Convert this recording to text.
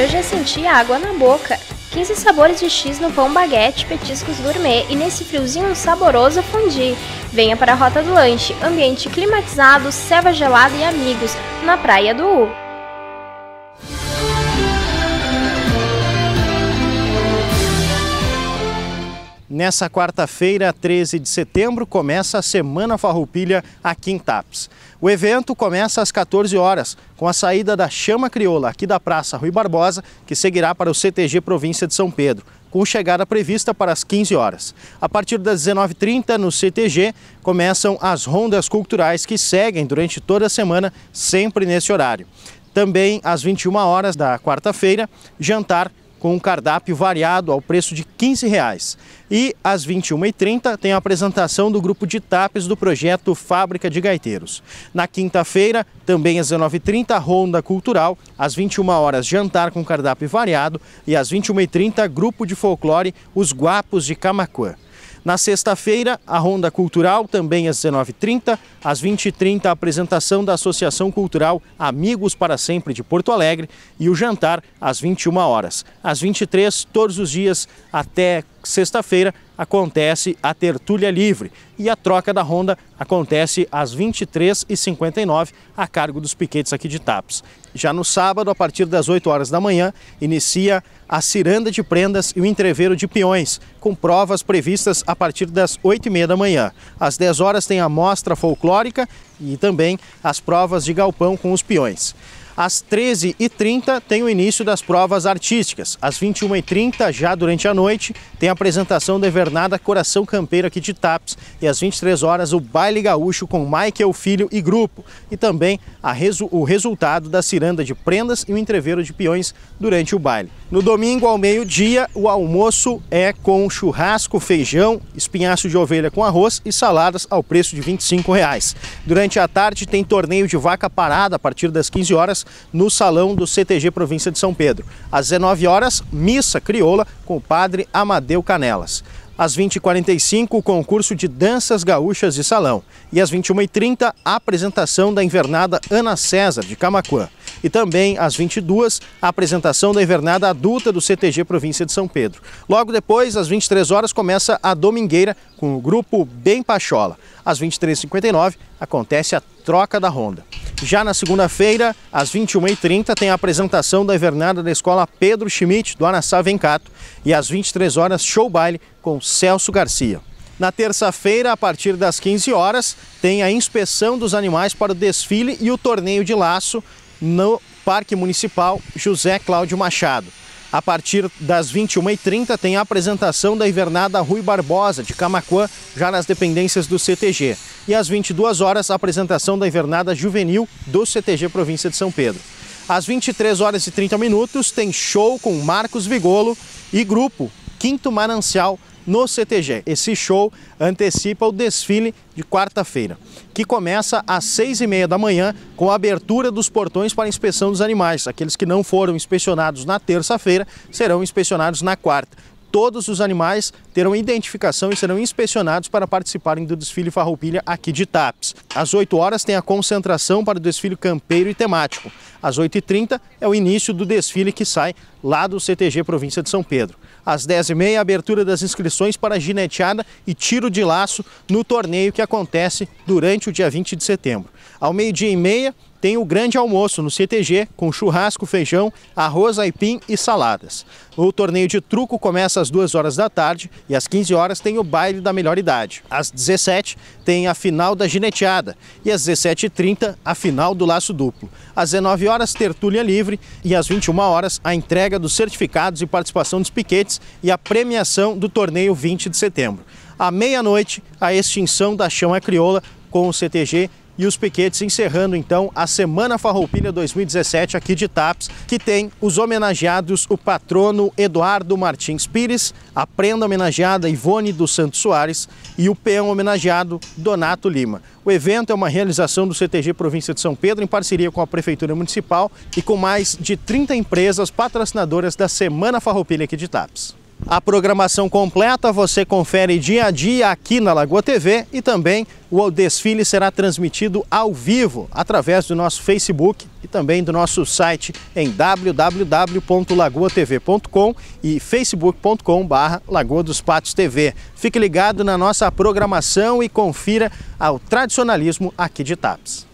Eu já senti água na boca. 15 sabores de X no pão baguete, petiscos gourmet e nesse friozinho saboroso fundi. Venha para a Rota do Lanche, ambiente climatizado, selva gelada e amigos, na Praia do U. Nessa quarta-feira, 13 de setembro, começa a Semana Farroupilha aqui em Taps. O evento começa às 14 horas, com a saída da Chama Crioula aqui da Praça Rui Barbosa, que seguirá para o CTG Província de São Pedro com chegada prevista para as 15 horas. A partir das 19h30, no CTG, começam as rondas culturais que seguem durante toda a semana, sempre nesse horário. Também às 21 horas da quarta-feira, jantar com um cardápio variado ao preço de R$ 15. Reais. E às 21h30 tem a apresentação do grupo de TAPES do projeto Fábrica de Gaiteiros. Na quinta-feira, também às 19h30, Ronda Cultural. Às 21 horas jantar com cardápio variado. E às 21h30, grupo de folclore Os Guapos de Camacuã. Na sexta-feira, a Ronda Cultural, também às 19h30. Às 20h30, a apresentação da Associação Cultural Amigos para Sempre de Porto Alegre e o jantar às 21 horas. Às 23 todos os dias até sexta-feira acontece a tertúlia livre e a troca da ronda acontece às 23h59 a cargo dos piquetes aqui de Tapes. Já no sábado, a partir das 8 horas da manhã, inicia a ciranda de prendas e o entreveiro de peões, com provas previstas a partir das 8h30 da manhã. Às 10 horas tem a mostra folclórica e também as provas de galpão com os peões. Às 13h30 tem o início das provas artísticas. Às 21h30, já durante a noite, tem a apresentação da Vernada Coração Campeiro aqui de Taps. E às 23 horas o Baile Gaúcho com Michael Filho e grupo. E também resu o resultado da ciranda de prendas e o entreveiro de peões durante o baile. No domingo, ao meio-dia, o almoço é com churrasco, feijão, espinhaço de ovelha com arroz e saladas ao preço de R$ 25. Reais. Durante a tarde tem torneio de vaca parada a partir das 15 horas no salão do CTG Província de São Pedro. Às 19 horas, missa crioula com o padre Amadeu Canelas. Às 20h45, o concurso de danças gaúchas de salão. E às 21h30, a apresentação da invernada Ana César, de Camacuã. E também, às 22 a apresentação da invernada adulta do CTG Província de São Pedro. Logo depois, às 23 horas, começa a Domingueira com o grupo Bem Pachola. Às 23h59, acontece a troca da ronda. Já na segunda-feira, às 21h30, tem a apresentação da Invernada da Escola Pedro Schmidt, do Anassá Vencato. E às 23 horas show baile com Celso Garcia. Na terça-feira, a partir das 15 horas, tem a inspeção dos animais para o desfile e o torneio de laço no Parque Municipal José Cláudio Machado. A partir das 21h30 tem a apresentação da Invernada Rui Barbosa, de Camacuã, já nas dependências do CTG. E às 22 horas a apresentação da Invernada Juvenil do CTG Província de São Pedro. Às 23 horas e 30 minutos tem show com Marcos Vigolo e grupo Quinto Manancial no CTG. Esse show antecipa o desfile de quarta-feira, que começa às seis e meia da manhã com a abertura dos portões para inspeção dos animais. Aqueles que não foram inspecionados na terça-feira serão inspecionados na quarta todos os animais terão identificação e serão inspecionados para participarem do desfile Farroupilha aqui de Tapes. Às 8 horas tem a concentração para o desfile campeiro e temático. Às 8h30 é o início do desfile que sai lá do CTG Província de São Pedro. Às 10h30, abertura das inscrições para gineteada e tiro de laço no torneio que acontece durante o dia 20 de setembro. Ao meio-dia e meia, tem o grande almoço no CTG com churrasco, feijão, arroz, aipim e saladas. O torneio de truco começa às 2 horas da tarde e às 15 horas tem o baile da melhor idade. Às 17 tem a final da gineteada e às 17h30 a final do laço duplo. Às 19 horas tertúlia livre e às 21 horas a entrega entrega dos certificados e participação dos piquetes e a premiação do torneio 20 de setembro. À meia-noite, a extinção da chão é crioula com o CTG e os piquetes encerrando então a Semana Farroupilha 2017 aqui de TAPS, que tem os homenageados o patrono Eduardo Martins Pires, a prenda homenageada Ivone dos Santos Soares e o peão homenageado Donato Lima. O evento é uma realização do CTG Província de São Pedro em parceria com a Prefeitura Municipal e com mais de 30 empresas patrocinadoras da Semana Farroupilha aqui de TAPS. A programação completa você confere dia a dia aqui na Lagoa TV e também o desfile será transmitido ao vivo através do nosso Facebook e também do nosso site em www.lagoatv.com e facebook.com.br Lagoa dos Patos TV. Fique ligado na nossa programação e confira ao tradicionalismo aqui de TAPS.